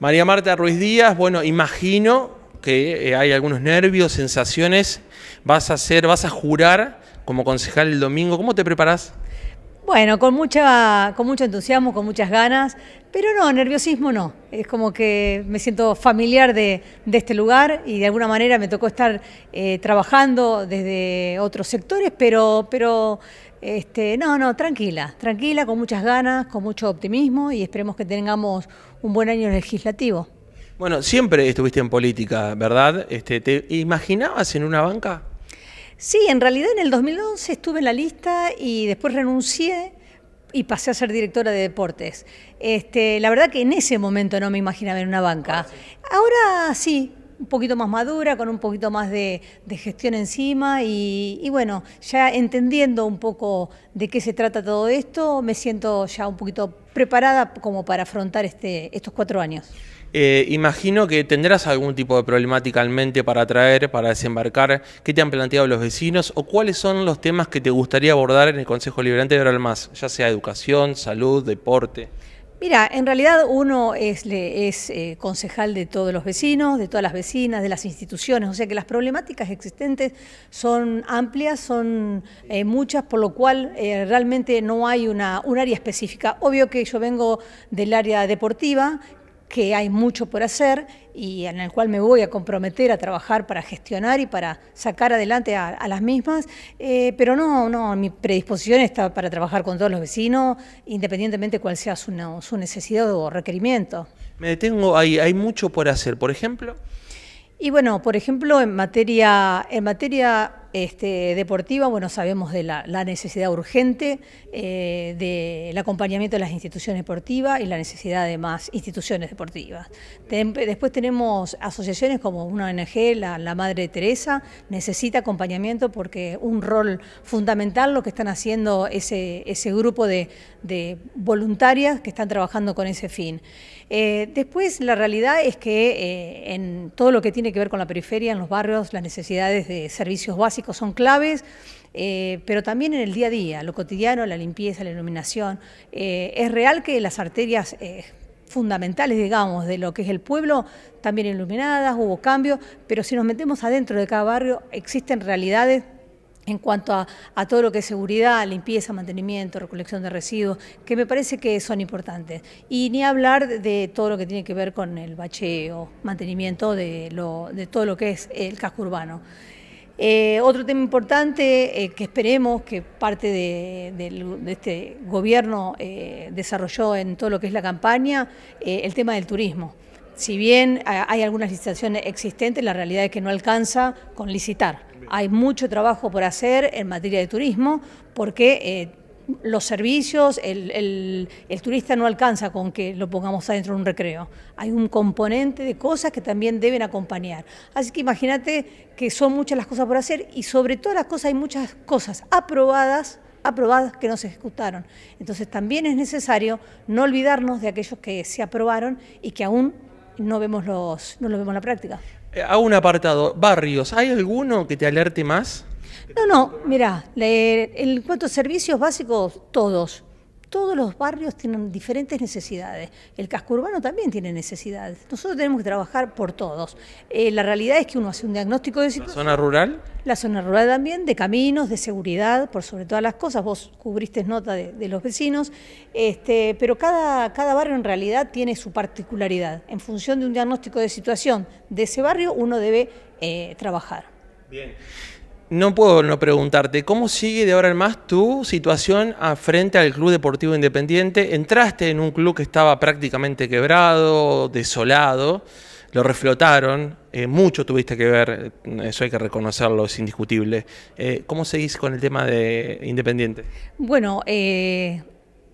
María Marta Ruiz Díaz, bueno, imagino que eh, hay algunos nervios, sensaciones. Vas a hacer, vas a jurar como concejal el domingo. ¿Cómo te preparas? Bueno, con, mucha, con mucho entusiasmo, con muchas ganas, pero no, nerviosismo no. Es como que me siento familiar de, este lugar y de alguna manera me tocó estar eh, trabajando desde otros sectores, pero, pero este, no, no, tranquila, tranquila, con muchas ganas, con mucho optimismo y esperemos que tengamos un buen año legislativo. Bueno, siempre estuviste en política, ¿verdad? Este, ¿Te imaginabas en una banca? Sí, en realidad en el 2011 estuve en la lista y después renuncié y pasé a ser directora de deportes. Este, la verdad que en ese momento no me imaginaba en una banca. Ah, Ahora sí, un poquito más madura, con un poquito más de, gestión encima y, bueno, ya entendiendo un poco de qué se trata todo esto, me siento ya un poquito preparada como para afrontar este, estos cuatro años. Eh, imagino que tendrás algún tipo de problemática en mente para traer, para desembarcar. ¿Qué te han planteado los vecinos o cuáles son los temas que te gustaría abordar en el Consejo Liberante de más ya sea educación, salud, deporte? Mira, en realidad uno es, eh, concejal de todos los vecinos, de todas las vecinas, de las instituciones, o sea que las problemáticas existentes son amplias, son eh, muchas, por lo cual realmente no hay una, un área específica. Obvio que yo vengo del área deportiva, que hay mucho por hacer y en el cual me voy a comprometer a trabajar para gestionar y para sacar adelante a, las mismas, eh, pero no, no, mi predisposición está para trabajar con todos los vecinos, independientemente cuál sea su, necesidad o requerimiento. Me detengo, hay, hay mucho por hacer, por ejemplo. Y bueno, por ejemplo, en materia, en materia este, deportiva, bueno, sabemos de la, necesidad urgente eh, del acompañamiento de las instituciones deportivas y la necesidad de más instituciones deportivas. después tenemos asociaciones como una ONG, la, la Madre Teresa, necesita acompañamiento porque un rol fundamental lo que están haciendo ese, ese grupo de, voluntarias que están trabajando con ese fin. Eh, después la realidad es que eh, en todo lo que tiene que ver con la periferia, en los barrios, las necesidades de servicios básicos, son claves. Eh, pero también en el día a día, lo cotidiano, la limpieza, la iluminación. Eh, es real que las arterias eh, fundamentales, digamos, de lo que es el pueblo, también iluminadas, hubo cambios, pero si nos metemos adentro de cada barrio, existen realidades en cuanto a, todo lo que es seguridad, limpieza, mantenimiento, recolección de residuos, que me parece que son importantes. Y ni hablar de todo lo que tiene que ver con el bacheo, mantenimiento de, lo, de todo lo que es el casco urbano. Eh, otro tema importante eh, que esperemos que parte de, este gobierno eh, desarrolló en todo lo que es la campaña, el tema del turismo. Si bien hay algunas licitaciones existentes, la realidad es que no alcanza con licitar. Hay mucho trabajo por hacer en materia de turismo porque los servicios, el, turista no alcanza con que lo pongamos adentro de un recreo. Hay un componente de cosas que también deben acompañar. Así que imagínate que son muchas las cosas por hacer y sobre todas las cosas hay muchas cosas aprobadas aprobadas que no se ejecutaron. Entonces también es necesario no olvidarnos de aquellos que se aprobaron y que aún no vemos los no lo vemos en la práctica. Eh, A un apartado, barrios, ¿hay alguno que te alerte más? No, no, mirá, en cuanto a servicios básicos, todos. Todos los barrios tienen diferentes necesidades. El casco urbano también tiene necesidades. Nosotros tenemos que trabajar por todos. Eh, la realidad es que uno hace un diagnóstico de situación. ¿La zona rural? La zona rural también, de caminos, de seguridad, por sobre todas las cosas. Vos cubriste nota de, los vecinos. Este, pero cada, cada barrio en realidad tiene su particularidad. En función de un diagnóstico de situación de ese barrio, uno debe eh, trabajar. Bien no puedo no preguntarte, ¿cómo sigue de ahora en más tu situación frente al Club Deportivo Independiente? Entraste en un club que estaba prácticamente quebrado, desolado, lo reflotaron, eh, mucho tuviste que ver, eso hay que reconocerlo, es indiscutible. Eh, ¿Cómo seguís con el tema de Independiente? Bueno, eh,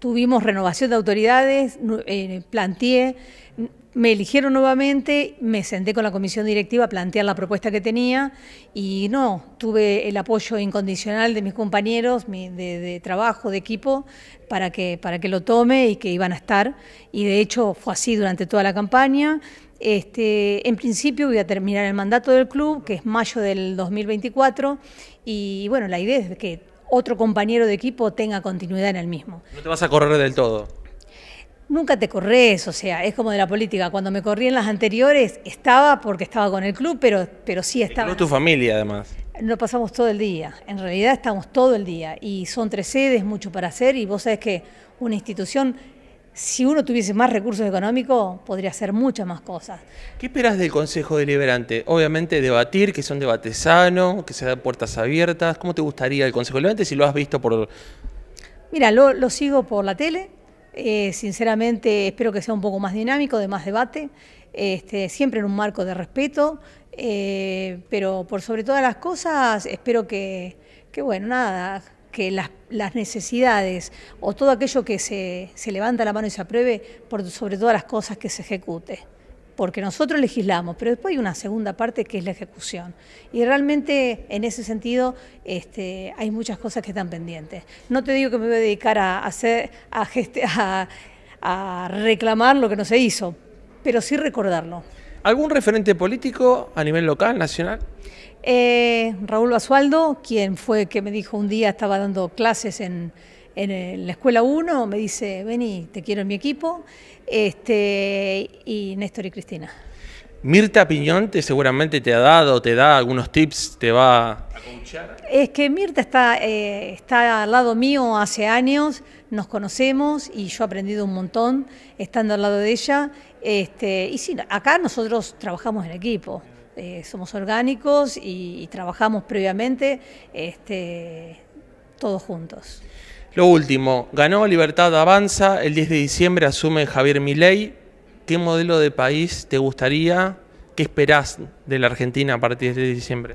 tuvimos renovación de autoridades, eh, planteé, me eligieron nuevamente, me senté con la comisión directiva a plantear la propuesta que tenía y no, tuve el apoyo incondicional de mis compañeros de, trabajo, de equipo, para que, para que lo tome y que iban a estar. Y de hecho fue así durante toda la campaña. Este, en principio voy a terminar el mandato del club, que es mayo del 2024, y bueno, la idea es que otro compañero de equipo tenga continuidad en el mismo. No te vas a correr del todo. Nunca te corres, o sea, es como de la política. Cuando me corrí en las anteriores, estaba porque estaba con el club, pero, pero sí estaba. Con tu familia, además. Lo pasamos todo el día. En realidad, estamos todo el día. Y son tres sedes, mucho para hacer. Y vos sabés que una institución si uno tuviese más recursos económicos, podría hacer muchas más cosas. ¿Qué esperas del Consejo Deliberante? Obviamente debatir, que sea un debate sano, que se den puertas abiertas. ¿Cómo te gustaría el Consejo Deliberante si lo has visto por...? Mira, lo, sigo por la tele. Eh, sinceramente espero que sea un poco más dinámico, de más debate, este, siempre en un marco de respeto, eh, pero por sobre todas las cosas espero que, que bueno, nada, que las, las, necesidades o todo aquello que se, se levanta la mano y se apruebe, por, sobre todo las cosas que se ejecute. Porque nosotros legislamos, pero después hay una segunda parte que es la ejecución. Y realmente en ese sentido este, hay muchas cosas que están pendientes. No te digo que me voy a dedicar a, hacer, a, a reclamar lo que no se hizo, pero sí recordarlo. ¿Algún referente político a nivel local, nacional? Eh, Raúl Basualdo, quien fue que me dijo un día, estaba dando clases en, eh, la Escuela 1, me dice, vení, te quiero en mi equipo, este, y Néstor y Cristina. Mirta Piñón te, seguramente te ha dado, te da algunos tips, te va a Es que Mirta está, eh, está al lado mío hace años, nos conocemos y yo he aprendido un montón estando al lado de ella. Este, y sí, acá nosotros trabajamos en equipo. Eh, somos orgánicos y, trabajamos previamente este, todos juntos. Lo último, ganó Libertad Avanza, el 10 de diciembre asume Javier Milei. ¿Qué modelo de país te gustaría? ¿Qué esperás de la Argentina a partir de diciembre?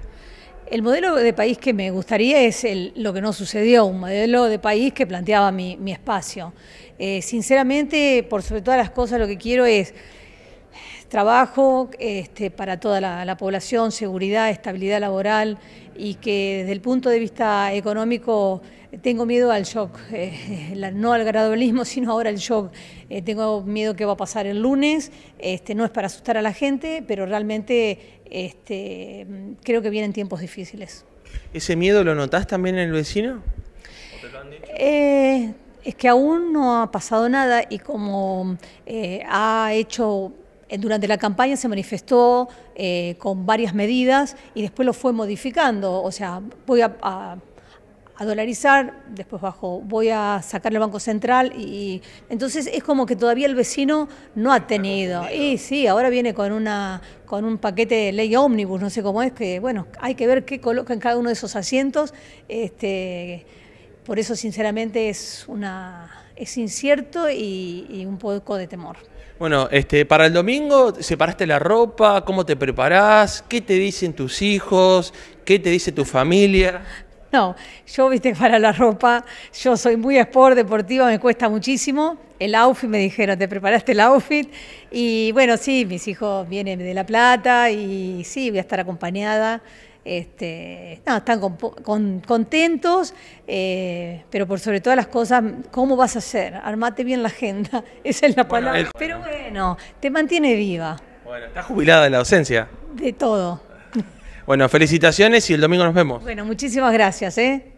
El modelo de país que me gustaría es lo que no sucedió, un modelo de país que planteaba mi, espacio. Eh, sinceramente, por sobre todas las cosas, lo que quiero es trabajo este, para toda la, población, seguridad, estabilidad laboral y que desde el punto de vista económico eh, tengo miedo al shock, eh, no al gradualismo, sino ahora el shock. Eh, tengo miedo que va a pasar el lunes, este, no es para asustar a la gente, pero realmente este, creo que vienen tiempos difíciles. ¿Ese miedo lo notás también en el vecino? es que aún no ha pasado nada y como ha hecho eh, durante la campaña se manifestó eh, con varias medidas y después lo fue modificando. O sea, voy a, dolarizar, después bajo, voy a sacarle al Banco Central y, entonces es como que todavía el vecino no ha tenido. Y sí, ahora viene con una con un paquete de ley ómnibus, no sé cómo es, que bueno, hay que ver qué coloca en cada uno de esos asientos. Este, por eso, sinceramente, es una es incierto y un poco de temor. Bueno, este, para el domingo, ¿separaste la ropa? ¿Cómo te preparás? ¿Qué te dicen tus hijos? ¿Qué te dice tu familia? No, yo, viste, para la ropa, yo soy muy sport, deportiva, me cuesta muchísimo. El outfit, me dijeron, ¿te preparaste el outfit? Y bueno, sí, mis hijos vienen de La Plata y sí, voy a estar acompañada. Este, están con, contentos, eh, pero por sobre todas las cosas, ¿cómo vas a hacer? Armate bien la agenda, esa es la palabra. pero bueno, te mantiene viva. Bueno, estás jubilada en la docencia. De todo. Bueno, felicitaciones y el domingo nos vemos. Bueno, muchísimas gracias. ¿eh?